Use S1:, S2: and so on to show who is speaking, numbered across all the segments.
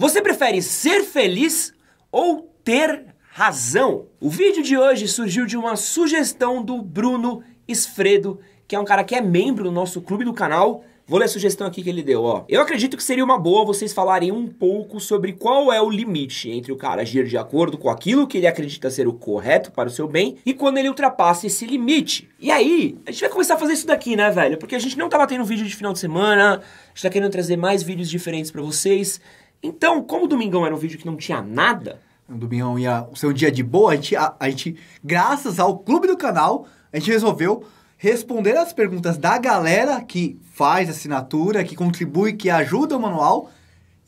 S1: Você prefere ser feliz ou ter razão? O vídeo de hoje surgiu de uma sugestão do Bruno Esfredo, que é um cara que é membro do nosso clube do canal. Vou ler a sugestão aqui que ele deu, ó. Eu acredito que seria uma boa vocês falarem um pouco sobre qual é o limite entre o cara agir de acordo com aquilo que ele acredita ser o correto para o seu bem e quando ele ultrapassa esse limite. E aí, a gente vai começar a fazer isso daqui, né, velho? Porque a gente não tá batendo vídeo de final de semana, a gente tá querendo trazer mais vídeos diferentes para vocês. Então, como o Domingão era um vídeo que não tinha nada.
S2: O Domingão ia ser um dia de boa, a gente, a, a gente, graças ao clube do canal, a gente resolveu responder as perguntas da galera que faz assinatura, que contribui, que ajuda o manual.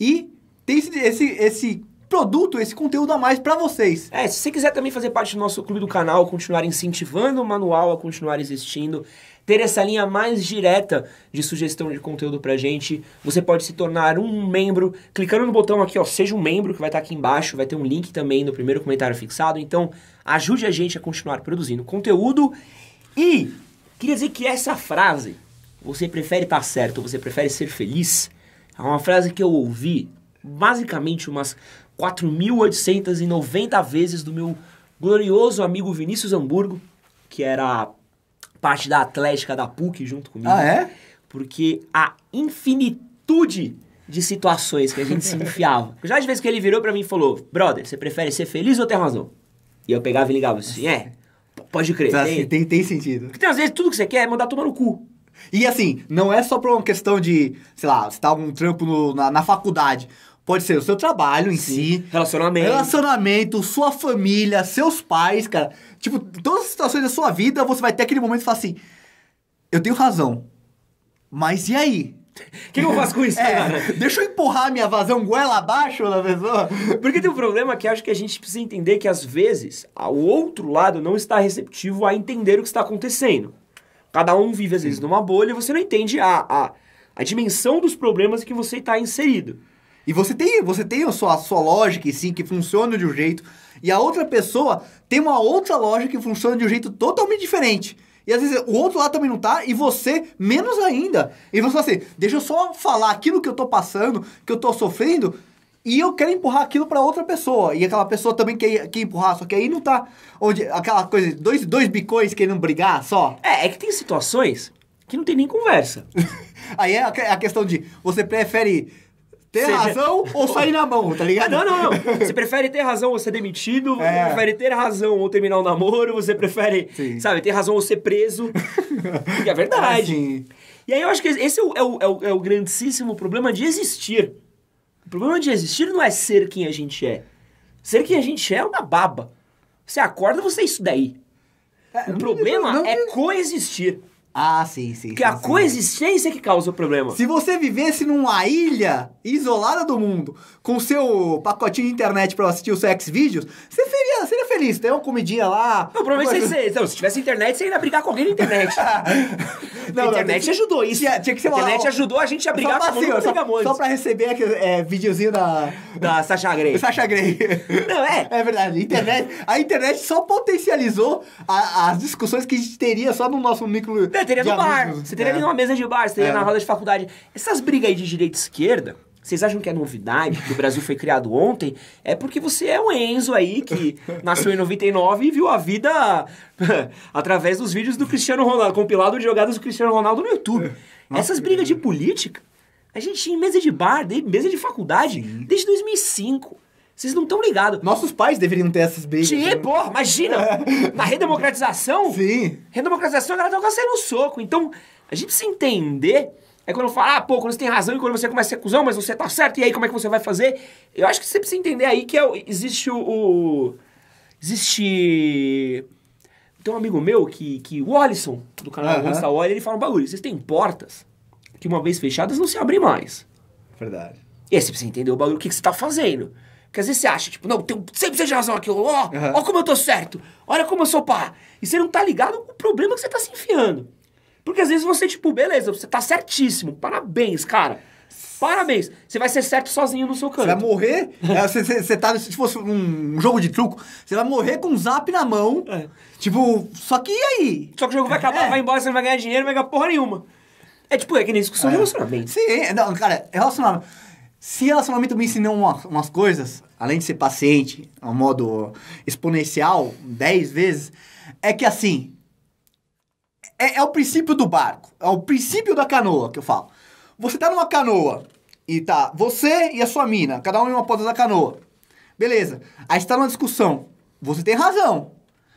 S2: E tem
S1: esse, esse, esse produto, esse conteúdo a mais para vocês. É, se você quiser também fazer parte do nosso clube do canal, continuar incentivando o manual a continuar existindo, ter essa linha mais direta de sugestão de conteúdo pra gente. Você pode se tornar um membro clicando no botão aqui, ó, seja um membro, que vai estar tá aqui embaixo, vai ter um link também no primeiro comentário fixado. Então, ajude a gente a continuar produzindo conteúdo. E queria dizer que essa frase, você prefere estar tá certo, você prefere ser feliz, é uma frase que eu ouvi basicamente umas 4.890 vezes do meu glorioso amigo Vinícius Hamburgo, que era parte da Atlética da PUC junto comigo. Ah, é? Porque a infinitude de situações que a gente se enfiava. Já de vez que ele virou para mim e falou: brother, você prefere ser feliz ou ter razão? E eu pegava e ligava assim: é, pode crer. Tá, tem,
S2: tem, tem sentido.
S1: Porque às vezes tudo que você quer é mandar tomar no cu. E
S2: assim, não é só pra uma questão de, sei lá, você tá algum trampo no, na, na faculdade. Pode ser o seu trabalho em Sim. si. Relacionamento. Relacionamento, sua família, seus pais, cara. Tipo, todas as situações da sua vida, você vai ter aquele momento e falar assim: eu tenho razão.
S1: Mas e aí? O que, que, eu faço com isso, é, cara? Deixa eu empurrar minha vazão goela abaixo da pessoa. Porque tem um problema que acho que a gente precisa entender que às vezes o outro lado não está receptivo a entender o que está acontecendo. Cada um vive às Sim. vezes numa bolha e você não entende a, a, a dimensão dos problemas que você está inserido. E você tem,
S2: você tem a sua, a sua lógica, sim, que funciona de um jeito, e a outra pessoa tem uma outra lógica que funciona de um jeito totalmente diferente. E às vezes o outro lado também não tá, e você menos ainda. E você fala assim: deixa eu só falar aquilo que eu tô passando, que eu tô sofrendo, e eu quero empurrar aquilo para outra pessoa. E aquela pessoa também quer, quer empurrar, só que aí não tá. Onde, aquela coisa, dois, dois bicões querendo brigar só. É, é que tem situações que não tem nem conversa. aí é a, é a questão de você prefere ter seja... razão ou sair na
S1: mão, tá ligado? Não, não, não. Você prefere ter razão ou ser demitido? É. Você prefere ter razão ou terminar o um namoro? Você prefere, Sim. sabe, ter razão ou ser preso? Porque é verdade. Ah, e aí eu acho que esse é o, é, o, é, o, é o grandíssimo problema de existir. O problema de existir não é ser quem a gente é. Ser quem a gente é é uma baba. Você acorda, você é isso daí. É, o problema não, não, não, é coexistir. Ah, sim, sim. Que sim, a sim, coexistência é que causa o problema.
S2: Se você vivesse numa ilha isolada do mundo, com seu pacotinho de internet para assistir os sex vídeos, você seria, seria feliz, tem uma comidinha lá.
S1: Não, provavelmente é você, você, não, se tivesse internet, você ia brigar com alguém na internet. não, a internet não, ajudou isso. Tinha, tinha que ser uma, a internet ó, ajudou a gente a assim, brigar com assim, só, brigamores.
S2: só pra receber aquele é, videozinho da... Da Sasha Grey. Sasha Grey. Não, é. É verdade. Internet, a internet só potencializou a, as discussões que a gente teria só no nosso micro... Não, teria no bar. Você teria é. numa
S1: mesa de bar, você teria é. na roda de faculdade. Essas brigas aí de direita e esquerda... Vocês acham que é novidade, que o Brasil foi criado ontem? É porque você é um Enzo aí, que nasceu em 99 e viu a vida através dos vídeos do Cristiano Ronaldo, compilado de jogadas do Cristiano Ronaldo no YouTube. Essas brigas de política, a gente tinha em mesa de bar, mesa de faculdade, desde 2005. Vocês não estão ligados. Nossos pais deveriam ter essas brigas. Sim, né? porra, imagina! Na redemocratização. Sim. Redemocratização, a galera tava tá saindo um soco. Então, a gente precisa entender é quando eu falo, ah, pô, quando você tem razão e quando você começa a ser cuzão, mas você tá certo, e aí como é que você vai fazer? Eu acho que você precisa entender aí que é, existe o, o, Existe. Tem um amigo meu que. que o Alisson, do canal uhum. Onça Olha, ele fala um bagulho: existem portas que uma vez fechadas não se abrem mais. Verdade. E aí você precisa entender o bagulho, o que, que você tá fazendo. Porque às vezes você acha, tipo, não, tem, sempre tem razão aqui, ó, ó, ó como eu tô certo, olha como eu sou pá. E você não tá ligado com o problema que você tá se enfiando. Porque às vezes você, tipo, beleza, você tá certíssimo. Parabéns, cara. Parabéns. Você vai ser certo sozinho no seu canto. Você vai
S2: morrer. É, você, você, tá. Se fosse um jogo de truco, você vai morrer com um zap na mão. É. Tipo, só que e aí? Só que o jogo vai acabar, é. vai embora, você não vai ganhar dinheiro, não vai ganhar porra nenhuma. É tipo, é que nem discussão é. de relacionamento. Sim, é, não, cara, relacionamento. Se relacionamento me ensinou uma, umas coisas, além de ser paciente, a modo exponencial, 10 vezes, é que assim, é, é o princípio do barco, é o princípio da canoa que eu falo. Você tá numa canoa e tá você e a sua mina, cada um em uma ponta da canoa. Beleza. Aí está numa discussão. Você tem razão.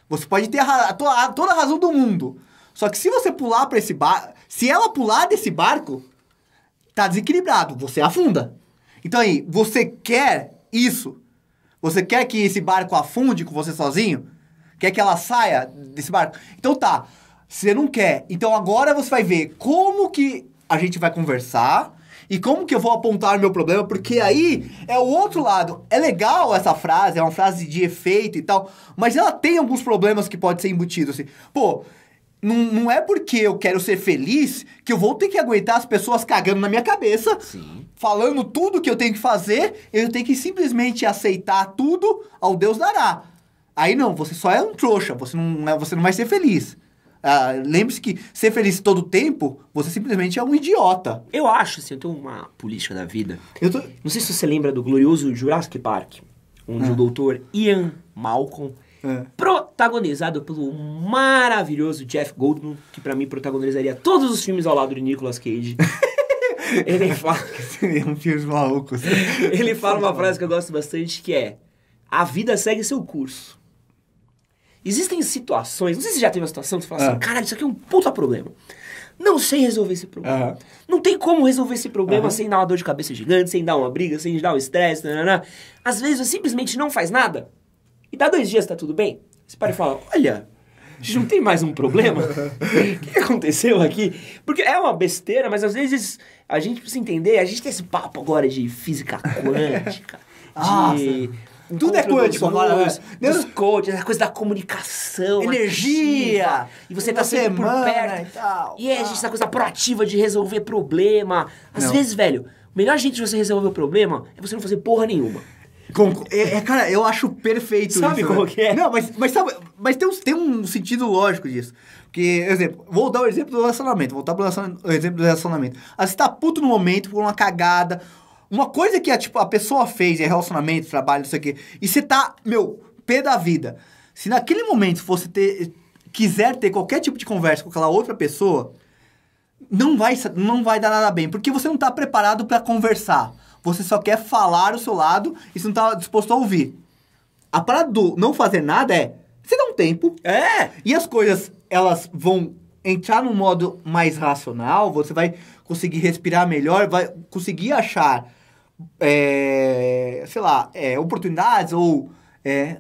S2: Você pode ter a, a, toda a razão do mundo. Só que se você pular para esse barco, se ela pular desse barco, tá desequilibrado, você afunda. Então aí, você quer isso? Você quer que esse barco afunde com você sozinho? Quer que ela saia desse barco? Então tá, você não quer. Então agora você vai ver como que a gente vai conversar e como que eu vou apontar meu problema, porque aí é o outro lado. É legal essa frase, é uma frase de efeito e tal, mas ela tem alguns problemas que pode ser embutido assim. Pô, não, não é porque eu quero ser feliz que eu vou ter que aguentar as pessoas cagando na minha cabeça, Sim. falando tudo que eu tenho que fazer, eu tenho que simplesmente aceitar tudo, ao Deus dará. Aí não, você só é um trouxa, você não, é, você não vai ser feliz. Ah, Lembre-se que ser feliz todo o tempo, você simplesmente
S1: é um idiota. Eu acho, assim, eu tenho uma política da vida. Tô... Não sei se você lembra do glorioso Jurassic Park, onde ah. o doutor Ian Malcolm é. protagonizado pelo maravilhoso Jeff Goldblum, que para mim protagonizaria todos os filmes ao lado de Nicolas Cage. ele fala
S2: seriam filmes malucos.
S1: Ele fala uma frase que eu gosto bastante que é: a vida segue seu curso. Existem situações, não sei se já teve uma situação que você fala assim, ah. assim, caralho, isso aqui é um puta problema. Não sei resolver esse problema. Uhum. Não tem como resolver esse problema uhum. sem dar uma dor de cabeça gigante, sem dar uma briga, sem dar um estresse. Né, né, né. Às vezes você simplesmente não faz nada e dá dois dias, tá tudo bem. Você para e fala: olha, não tem mais um problema? O que aconteceu aqui? Porque é uma besteira, mas às vezes a gente precisa entender. A gente tem esse papo agora de física quântica, de tudo é quântico agora. Luz, é. Dos a coisa da comunicação. Energia. Ativa, e você tá sempre por perto. E, tal, e é tal. essa coisa proativa de resolver problema. Às não. vezes, velho, o melhor jeito de você resolver o problema é você não fazer porra nenhuma. É, é, cara, eu acho perfeito sabe isso. Sabe como né? que é? Não, mas, mas, sabe, mas tem, um,
S2: tem um sentido lógico disso. Porque, exemplo, vou dar o exemplo do relacionamento. Voltar pro relacionamento, exemplo do relacionamento. você tá puto no momento por uma cagada, uma coisa que a, tipo, a pessoa fez, é relacionamento, trabalho, isso aqui, e você tá, meu, pé da vida. Se naquele momento você ter, quiser ter qualquer tipo de conversa com aquela outra pessoa, não vai, não vai dar nada bem, porque você não tá preparado para conversar. Você só quer falar o seu lado e você não tá disposto a ouvir. A parada do não fazer nada é, você dá um tempo. É! E as coisas, elas vão entrar num modo mais racional, você vai conseguir respirar melhor, vai conseguir achar é, sei lá, é, oportunidades ou. É,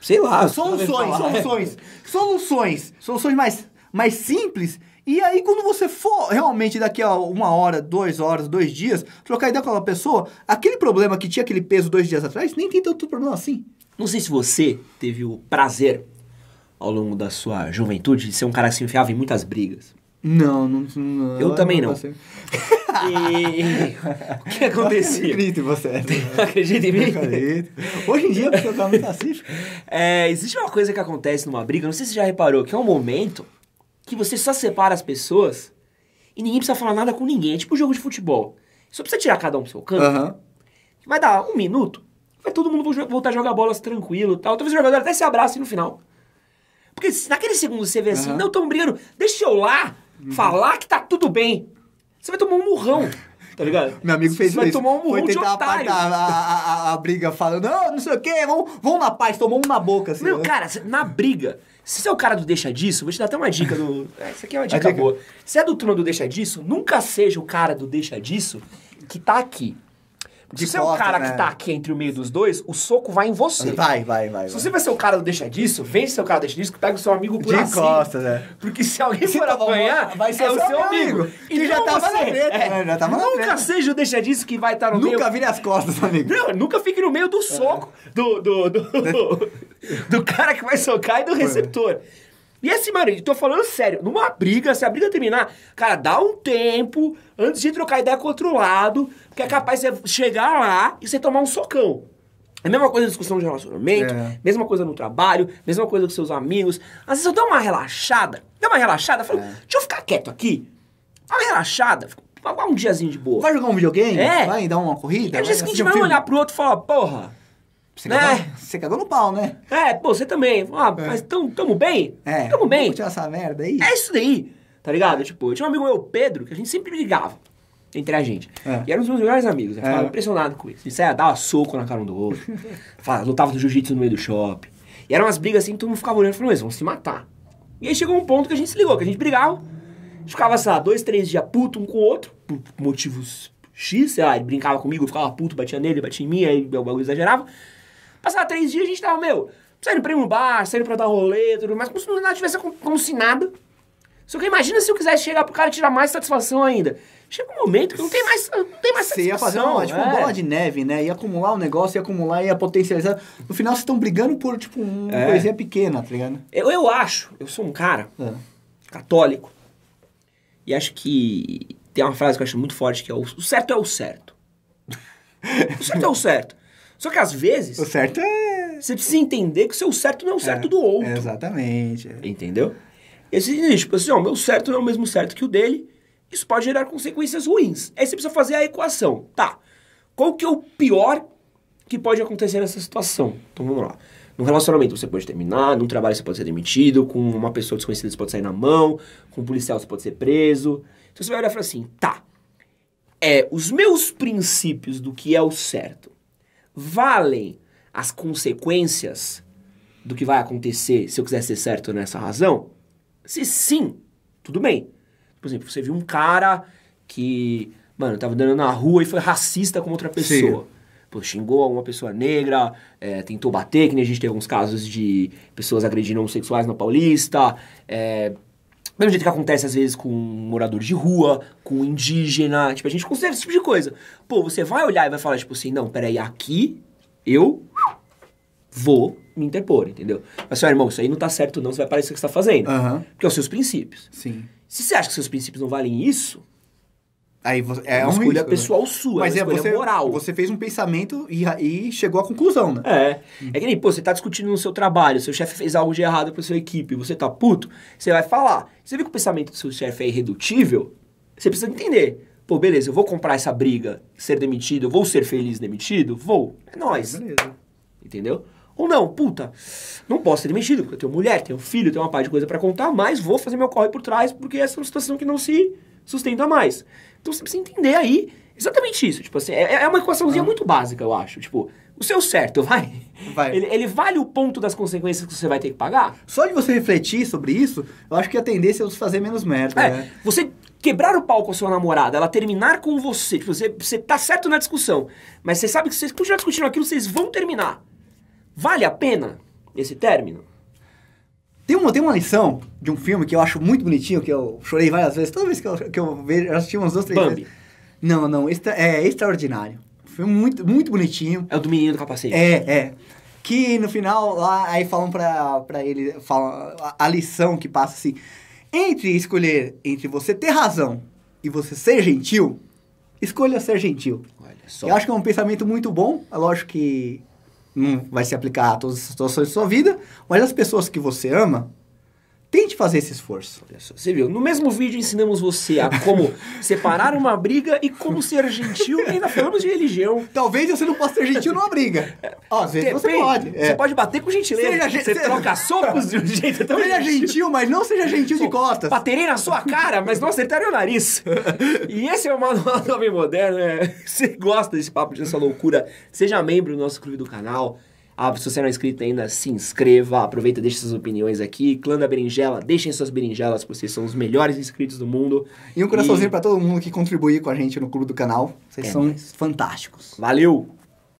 S2: sei lá. Soluções, soluções. É. Soluções. Soluções mais, mais simples. E aí, quando você for realmente daqui a uma hora, duas horas, dois dias, trocar ideia com aquela pessoa, aquele problema que tinha aquele peso dois dias atrás, nem tem tanto problema assim.
S1: Não sei se você teve o prazer ao longo da sua juventude de ser um cara que se enfiava em muitas brigas. Não, não. não
S2: eu também não.
S1: E... o que acontecia? Eu acredito em você. acredito em mim? Eu acredito. Hoje em dia, porque eu tava muito pacífico. É, existe uma coisa que acontece numa briga, não sei se você já reparou, que é um momento que você só separa as pessoas e ninguém precisa falar nada com ninguém. É tipo jogo de futebol. Só precisa tirar cada um pro seu canto. Uhum. Vai dar um minuto, vai todo mundo voltar a jogar bolas tranquilo tal. Talvez o jogador até se abrace no final. Porque naquele segundo você vê assim, uhum. não, tão brigando, deixa eu lá, Uhum. Falar que tá tudo bem. Você vai tomar um murrão. tá ligado?
S2: Meu amigo fez Você isso. Vai tomar um Foi tentar apagar a, a,
S1: a, a, briga, falando, não, não sei o quê, vamos, vamos na paz, tomou um na boca, assim. Meu, né? cara, na briga, se você é o cara do deixa disso, vou te dar até uma dica do... É, isso aqui é uma dica, dica boa. Se é do turno do deixa disso, nunca seja o cara do deixa disso que tá aqui se você é o cara né? que tá aqui entre o meio dos dois, o soco vai em você. Vai, vai, vai. Se vai. você vai ser o cara do deixa disso, vence seu cara do deixa disso, pega o seu amigo por De assim. costas, é. Porque se alguém se for apanhar, vai ser é o seu, seu amigo. amigo. E já tava você, na treta, é, né? Já tava nunca na Nunca seja o deixa disso que vai estar no nunca meio. Nunca vire as costas, amigo. Não, nunca fique no meio do soco. É. Do, do, do, do, cara que vai socar e do receptor. E esse marido tô falando sério, numa briga, se a briga terminar, cara, dá um tempo antes de trocar ideia com o outro lado, porque é capaz de você chegar lá e você tomar um socão. É a mesma coisa na discussão de relacionamento, é. mesma coisa no trabalho, mesma coisa com seus amigos. Às vezes eu dou uma relaxada, dá uma relaxada, falo, é. deixa eu ficar quieto aqui. Dá uma relaxada, dá um diazinho de boa. Vai jogar um videogame? É. Vai dar uma corrida? É o dia seguinte vai um olhar pro outro e falar, porra, você, né? cagou, é. você cagou no pau, né? É, pô, você também. Ah, é. mas tamo, tamo bem? É. Tamo bem. Vamos tirar essa merda aí? É isso daí, tá ligado? Tipo, eu tinha um amigo meu, Pedro, que a gente sempre ligava entre a gente. É. E eram os meus melhores amigos. Né? Eu é. ficava impressionado com isso. Isso aí, é, dava soco na cara um do outro. falava, lutava do jiu-jitsu no meio do shopping. E eram umas brigas assim, todo mundo ficava olhando e falando, eles vão se matar. E aí chegou um ponto que a gente se ligou, que a gente brigava. A gente ficava, sei lá, dois, três dias puto um com o outro, por motivos X, sei lá, ele brincava comigo, ficava puto, batia nele, batia em mim, aí o bagulho exagerava. Passar três dias, a gente tava, meu, saindo pra ir no bar, saindo pra dar rolê, tudo mais, como se nada tivesse acontecido. se Só que imagina se eu quisesse chegar pro cara e tirar mais satisfação ainda. Chega um momento que não tem mais, não tem mais você satisfação. Você ia fazer uma, tipo, é. uma bola de neve,
S2: né? Ia acumular um negócio, ia acumular, ia potencializar. No final, vocês estão brigando por, tipo, uma é. coisinha
S1: pequena, tá ligado? Eu, eu acho, eu sou um cara é. católico e acho que tem uma frase que eu acho muito forte que é o certo é o certo. o certo é o certo. É só que às vezes. O certo é. Você precisa entender que o seu certo não é o certo é, do outro. Exatamente. É. Entendeu? Esse, tipo assim, ó, meu certo não é o mesmo certo que o dele. Isso pode gerar consequências ruins. Aí você precisa fazer a equação. Tá. Qual que é o pior que pode acontecer nessa situação? Então vamos lá. Num relacionamento você pode terminar, num trabalho você pode ser demitido, com uma pessoa desconhecida você pode sair na mão, com um policial você pode ser preso. Então você vai olhar e falar assim, tá, é, os meus princípios do que é o certo valem as consequências do que vai acontecer se eu quiser ser certo nessa razão? Se sim, tudo bem. Por exemplo, você viu um cara que, mano, tava andando na rua e foi racista com outra pessoa. Sim. Pô, xingou alguma pessoa negra, é, tentou bater, que nem a gente tem alguns casos de pessoas agredindo homossexuais na Paulista, é, mesmo jeito que acontece às vezes com moradores de rua, com indígena, tipo, a gente consegue esse tipo de coisa. Pô, você vai olhar e vai falar, tipo assim, não, peraí, aqui eu vou me interpor, entendeu? Mas, seu assim, irmão, isso aí não tá certo não, você vai parecer o que você tá fazendo. Uhum. Porque são é os seus princípios. Sim. Se você acha que seus princípios não valem isso, Aí você, é, uma um é escolha risco, é pessoal né? sua, mas é uma você, moral. Você fez um pensamento e, e chegou à conclusão, né? É. Hum. É que nem, pô, você tá discutindo no seu trabalho, seu chefe fez algo de errado pra sua equipe, você tá puto, você vai falar. Você vê que o pensamento do seu chefe é irredutível, você precisa entender. Pô, beleza, eu vou comprar essa briga, ser demitido, eu vou ser feliz demitido? Vou. É nóis. É, beleza. Entendeu? Ou não, puta, não posso ser demitido, porque eu tenho mulher, tenho filho, tenho uma parte de coisa para contar, mas vou fazer meu corre por trás, porque essa é uma situação que não se sustenta mais. Então você precisa entender aí exatamente isso. Tipo assim, é, é, é uma equaçãozinha ah. muito básica, eu acho. Tipo, o seu certo vai. vai. Ele, ele, vale o ponto das consequências que você vai ter que pagar? Só de você refletir sobre isso, eu acho que a tendência é você fazer menos merda. É, né? Você quebrar o pau com a sua namorada, ela terminar com você, tipo, você, você tá certo na discussão, mas você sabe que se vocês continuar discutindo aquilo, vocês vão terminar. Vale a pena esse término?
S2: Tem uma, tem uma lição de um filme que eu acho muito bonitinho, que eu chorei várias vezes. Toda vez que eu, que eu vejo, eu assisti umas duas, três Bambi. vezes. Não, não, extra, é extraordinário. Filme muito, muito bonitinho. É o do menino do capacete. É, é. Que no final, lá, aí falam pra, pra ele, falam a, a lição que passa assim. Entre escolher entre você ter razão e você ser gentil, escolha ser gentil. Olha só. Eu acho que é um pensamento muito bom. É lógico que não vai se aplicar a todas as situações da sua vida, mas as
S1: pessoas que você ama, Tente fazer esse esforço. Você viu? No mesmo vídeo ensinamos você a como separar uma briga e como ser gentil, e ainda falamos de religião. Talvez você não possa ser gentil numa briga. É, Ó, às vezes Depende. você pode. É. Você pode bater com gentileza. Seja você seja... troca socos de um jeito Você Seja gentil. gentil, mas não seja gentil Bom, de costas. Baterei na sua cara, mas não acertarei o nariz. e esse é o Manual do Homem Moderno. É... Você gosta desse papo, dessa loucura? Seja membro do nosso clube do canal. Ah, se você não é inscrito ainda, se inscreva, aproveita, deixe suas opiniões aqui. Clã da Berinjela, deixem suas berinjelas, vocês são os melhores inscritos do mundo. E um coraçãozinho e...
S2: para todo mundo que contribui com a gente no clube do canal. Vocês é são mais.
S1: fantásticos. Valeu!